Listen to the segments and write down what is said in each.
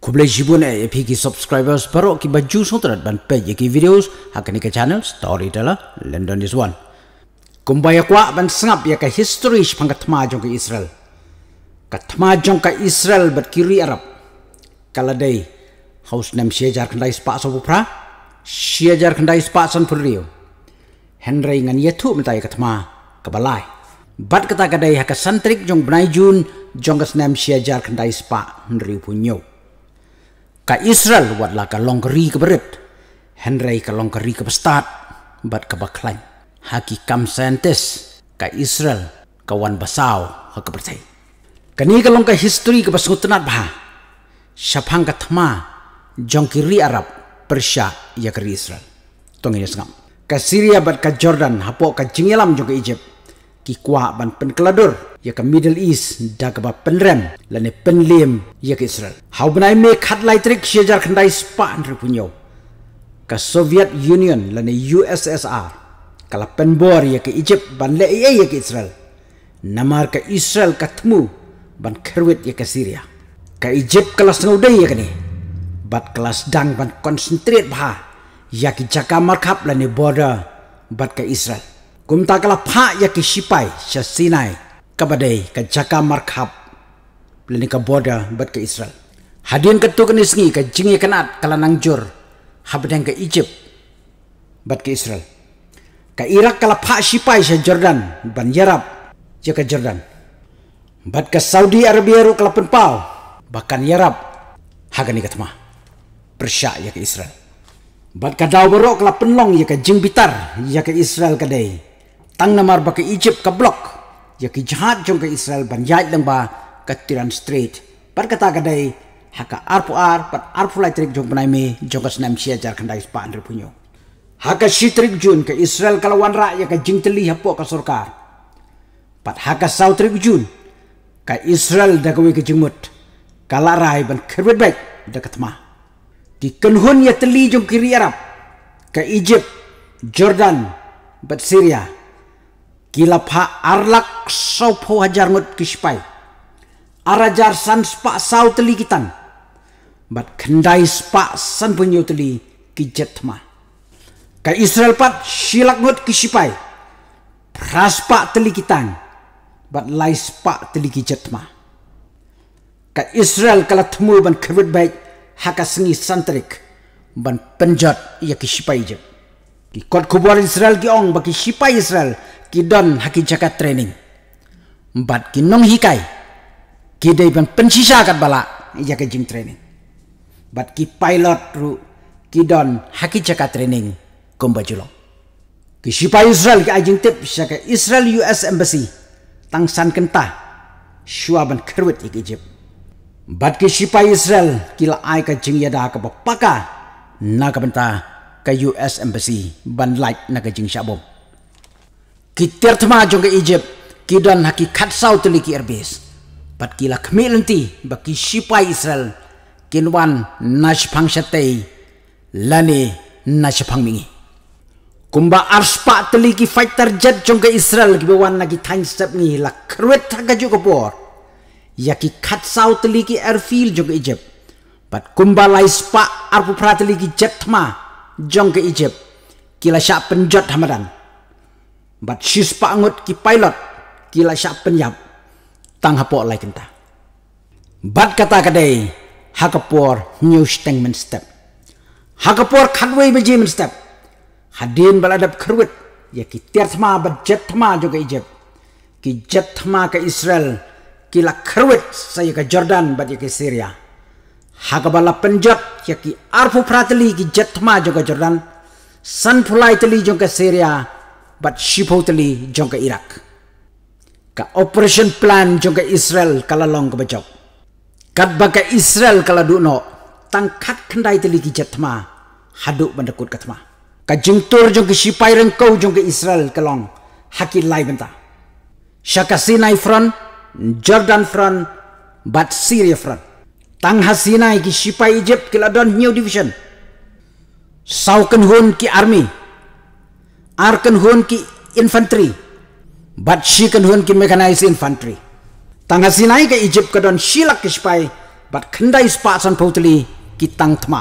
Kublai Jibun e eh, piki subscribers baru ki baju sotrat ban page ki videos hakani ke channel story dala London is one. Kumbaya kwa ban sengap ya ke history shpang katma ke Israel. Katma temajong ke Israel bat kiri Arab. Kaladai house nem syejar kendai spa sobu pra. Syejar kendai spa san purriu. Henry ngan yetu mentai ke kebalai. Bat kata kadai haka santrik jong benai jun jong kesenam shiajar kendai spa nriu punyo ka Israel wat la ka ri ke berit Henry ka ri ke bestat bat ka baklan haki kam sentes ka Israel kawan basau ha ka bertai kani ka ka history ka basutnat bah syafang ka thma jongkiri Arab Persia ya ka Israel tong ini sengam ka Syria bat ka Jordan hapo ka jingelam jong ka Egypt kikwa ban pen kladur ya ke middle east dag ba pen rem la ne pen ya ke israel how ban i me khat lai trik shejar khandai spa andre punyo ka soviet union la ne ussr kala pen bor ya ke egypt ban le ye ya ke israel namar ka israel ka thmu ban kerwit ya ke syria ka egypt kala sngau dei ya ke ni bat kelas dang ban konsentrate bah ya ke jaka markap la ne border bat ke israel Gumtakala pha ya ki sipai sa Sinai kepadai kejaka jaka markhap lini ke border bat ke Israel. hadian ka ke nisngi ke jingi kenat kala nangjur habdang ke Egypt bat ke Israel. Ke Irak kala pha sipai sa Jordan ban Yarab ya ke Jordan. Bat ke Saudi Arabia ru kala penpau bahkan Yarab hagani ketemah persya ya ke Israel. Bat ke daw barok kala penlong ya ke jingbitar ya ke Israel kadai tang na marba ka Egypt ke blok, ya ki jahat jong ke Israel banjait lang ba ka Tiran Strait par kata haka arpu ar par arpu lai trik jong panai me jong ka senam sia jar kandai spa andri punyo haka ya trik jun ka Israel kalawan ra ya ka teli hapo ka sorkar pat haka trik jun ke Israel da ke jemut, ka jingmut kala ban kerbet baik da katma di kenhun ya teli jong kiri Arab ke Egypt Jordan bat Syria Kilapha arlak sau po hajar ngot kispai. Arajar san spa sau teli kitan. Bat kendai spa san punyo teli ma Ka Israel pat silak ngot kispai. Praspa teli kitan. Bat lai spa teli ma Ka Israel kala temu ban kebet baik hakasengi santrik ban penjat ya kispai jem ki kot kubuar Israel ki ong baki sipa Israel ki don haki jakat training empat ki nong hikai ki dei ban pencisa kat bala jakat gym training bat ki pilot ru ki don haki jakat training komba julo, ki sipa Israel ki ajing tip saka Israel US Embassy tang san kenta ban kerwet ik Egypt bat ki sipa Israel ki la ai ka jing yada ka bapaka na ka benta ka US Embassy ban light na ka jing syabom. Ki tertma jong ka Egypt ki dan haki sau tuli ki Airbase. Pat ki lak milenti ki shipai Israel wan nash pang syatei lani nash pang mingi. Kumba arspa tuli ki fighter jet jong ka Israel ki bewan na ki thain step ni lak kruet ka ju ka bor. Ya ki khat sau tuli ki airfield jong ka Egypt. Pat kumba lai spa arpu prateli ki jet ma jong ke Egypt kila sya penjot hamadan bat shis pangut ki pilot kila sya penyap tang hapo lai kenta bat kata kadai hakapor new statement, step hakapor khadwei be jim step hadin baladap keruit ya ki terthma bat jetthma jong ke Egypt ki jetthma ke Israel kila kerwet saya ke Jordan bat ya ke Syria hakabala Punjab yaki arfu pratli ki jatma joga Jordan san pulai tli jonga Syria bat shipo tli jonga Irak ka operation plan jonga Israel kala long bajok kat baka Israel kala duno tangkat kendai tli ki jatma haduk bandakut katma ka jengtur jonga sipai rengkau jonga Israel kalong haki lai benta Shaka Sinai front Jordan front bat Syria front Tang hasinai ki sipai Egypt ki ladon new division. Sauken hun ki army. Arken hun ki infantry. Bat shiken hun ki mechanized infantry. Tang hasinai ke Egypt don shilak ki sipai. Bat kendai spasan pautli ki tang tma.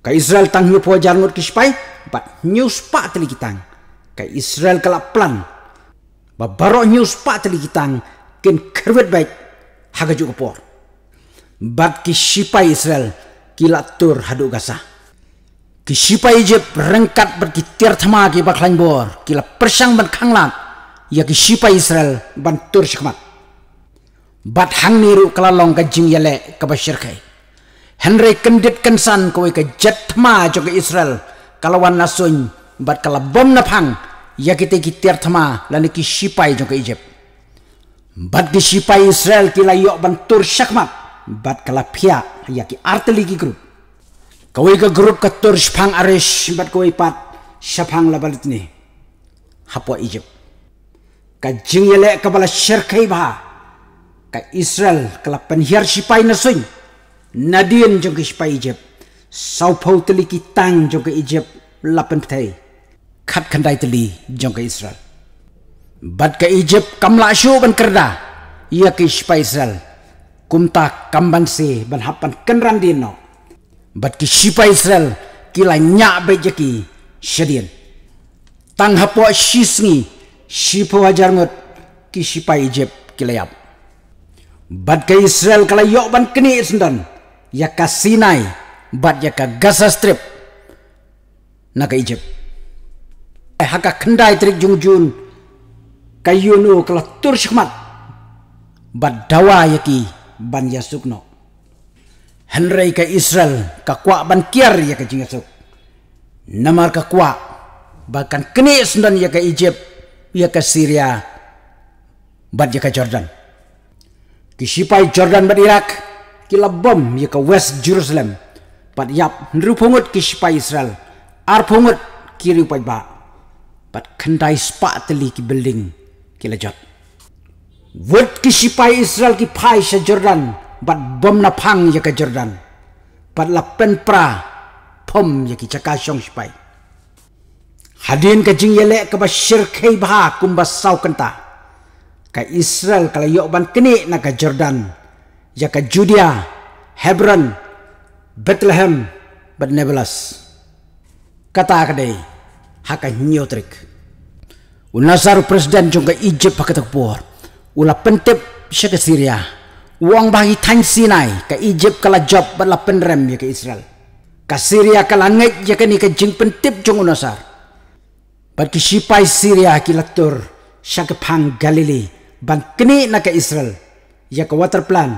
Ka Israel tang nyu po jarngut ki sipai. Bat new spa ki tang. Ka Israel kala plan. Bat baro new spa ki tang. Kin kerwet baik. Haga juga por bat ki Israel kilat tur hadu gasa ki Egypt rengkat bat ki tirthama ki baklain bor kila persang ban khanglat ya ki Israel ban tur shikmat bat hang niru kalalong ka jing yale ka bashir henry kendit kensan ko ka jatma jo ka Israel kalawan nasun bat kala bom na phang ya ki te ki tirthama lani ki shipai jo ka Egypt bat ki Israel kila yok ban tur shikmat bat kalapia yaki arteli ki grup kawai ka grup ka tur shpang arish bat kawai pat shapang labalit ni hapo ijab ka jingyele ka bala shirkai ba ka Israel kala penhiar shipai nasun nadien jong ka shipai Egypt sau pau teli ki tang jong ka Egypt lapan ptai khat khandai teli jong ka Israel bat ka Egypt kamla shu ban kerda yaki shipai Israel kumta kambansi ban hapan kenran dino bat ki sipa israel kila nya be jeki shedien tang hapo shisngi hajar ngot ki sipa ijep kila yap bat ke israel kala yok ban kini sendan ya ka sinai bat ya ka gaza strip na ka ijep haka kendai trik jungjun kayunu kala tur shikmat bat dawa yaki ban yasuk no henrei ka israel ka kwa ban kiar ya ka jingasuk namar ka kwa bahkan kene sundan ya ka egypt ya ka syria ban ya ka jordan kisipai jordan ban irak ki bom ya ka west jerusalem pat yap nru pungut kisipai israel ar pungut ki pat ba pat kandai spa teli ki building ki lejot Wot kisipai sipai kipai ki pai sa Jordan, bat bom na pang ya ka jordan Bat la pen pra pom ya ki chaka song sipai. hadin ka jing yele ka ba shir kei ba kum ba sau kenta ka israel kala yo ban kini na ka jordan ya ka judea hebron bethlehem bat Nebulas. kata akadei dei haka nyotrik unasar presiden jong ka egypt pakata por ula pentep syaka Syria uang bagi tan Sinai ka Egypt kala job bala penrem ya ke Israel ke Syria kala ngai ya ke ni ke jing pentep jong unasar bat sipai Syria ki latur syaka pang Galili ban kini na ke Israel ya ke water plan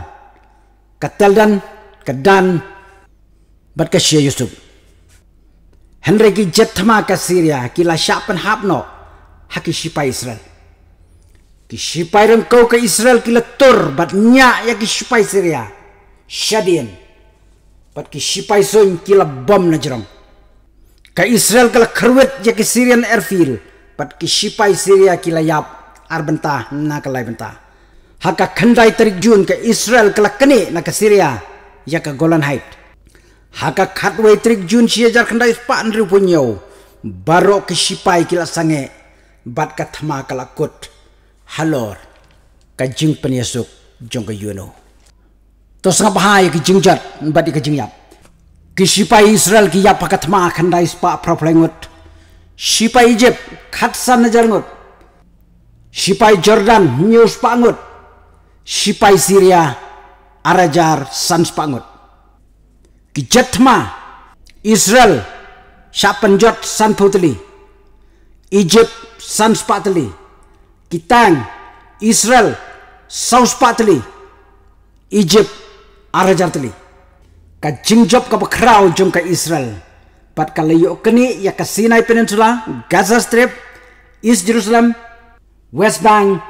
ka teldan ka dan bat ke Syia Yusuf Henry ki jethma ka Syria kila la syapan hapno haki sipai Israel Kishipai kau ke Israel tur bat nya ya kisipai Syria. Syadien. Bat kisipai soin kila bom na jerong. Ke Israel kala kerwet ya kisirian erfil, Bat kisipai Syria kila yap arbenta na kalai bentah. Haka khandai tarik jun ke Israel kala kene na ke Syria ya ke Golan Heights. Haka khatwai tarik jun siajar khandai span ripunyau. Barok kisipai kila sange bat kathma kala kut halor ka jing penyesuk jong ka yuno to sanga bahaya ki jat mbadi ka yap ki sipai israel ki yap pakat ma khanda is pa praplengot sipai jep na najarngot sipai jordan news pangot sipai syria arajar sans pangot ki jatma israel sapenjot san putli egypt sans patli Kitang, Israel, South Patli, Egypt, Arajartli. Ka jingjob ka bakraw jom ka Israel. Pat ka kini ya ka Sinai Peninsula, Gaza Strip, East Jerusalem, West Bank,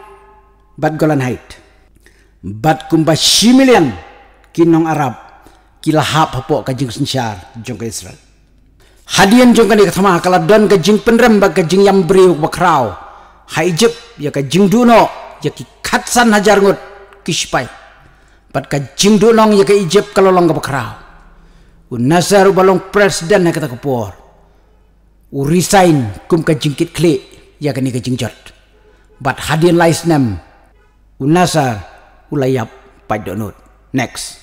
bat Golan Heights. Bat kumba shimilian kinong Arab kilahap hapo ka jing sinsyar jong Israel. Hadian jong ka ni katama kala don ka jing penrem bag ka jing haijib ka jingduno ki khatsan hajar ngot kishpai pat ka ya ka ijib kalolong ka u unasar balong presiden yaka takapor u resign kum ka jingkit kle kani ni ka jingjot bat hadin laisnam unasar ulayap pajdonut next